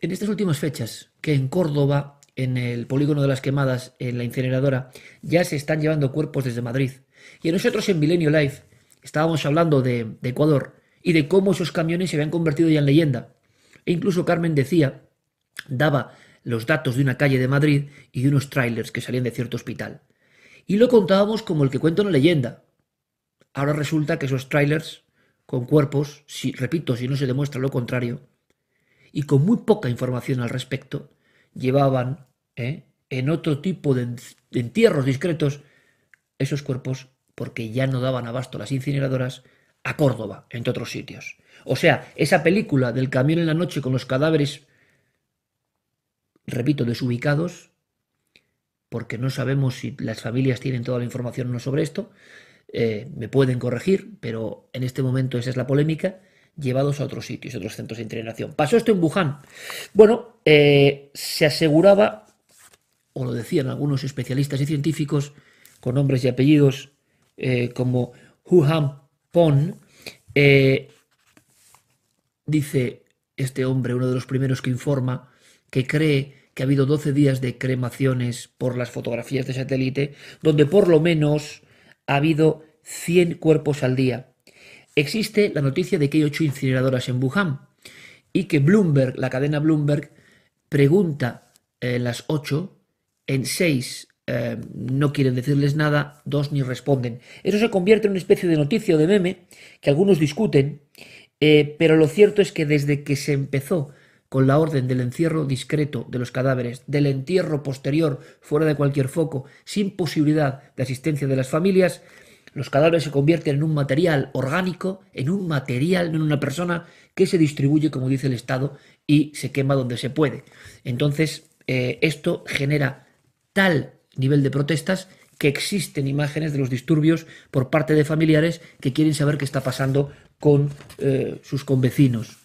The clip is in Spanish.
en estas últimas fechas, que en Córdoba, en el polígono de las quemadas, en la incineradora, ya se están llevando cuerpos desde Madrid. Y nosotros en Milenio Life estábamos hablando de, de Ecuador y de cómo esos camiones se habían convertido ya en leyenda. E incluso Carmen decía, daba los datos de una calle de Madrid y de unos trailers que salían de cierto hospital. Y lo contábamos como el que cuenta una leyenda. Ahora resulta que esos trailers con cuerpos, si repito, si no se demuestra lo contrario, y con muy poca información al respecto, llevaban ¿eh? en otro tipo de entierros discretos esos cuerpos porque ya no daban abasto las incineradoras a Córdoba, entre otros sitios. O sea, esa película del camión en la noche con los cadáveres, repito, desubicados, porque no sabemos si las familias tienen toda la información o no sobre esto, eh, me pueden corregir, pero en este momento esa es la polémica, llevados a otros sitios, a otros centros de entrenación Pasó esto en Wuhan. Bueno, eh, se aseguraba, o lo decían algunos especialistas y científicos, con nombres y apellidos eh, como Wuhan Pon, eh, dice este hombre, uno de los primeros que informa, que cree que ha habido 12 días de cremaciones por las fotografías de satélite, donde por lo menos ha habido 100 cuerpos al día existe la noticia de que hay ocho incineradoras en Wuhan y que Bloomberg, la cadena Bloomberg, pregunta en eh, las ocho, en seis eh, no quieren decirles nada, dos ni responden. Eso se convierte en una especie de noticia o de meme que algunos discuten, eh, pero lo cierto es que desde que se empezó con la orden del encierro discreto de los cadáveres, del entierro posterior fuera de cualquier foco, sin posibilidad de asistencia de las familias, los cadáveres se convierten en un material orgánico, en un material, en una persona que se distribuye, como dice el Estado, y se quema donde se puede. Entonces, eh, esto genera tal nivel de protestas que existen imágenes de los disturbios por parte de familiares que quieren saber qué está pasando con eh, sus convecinos.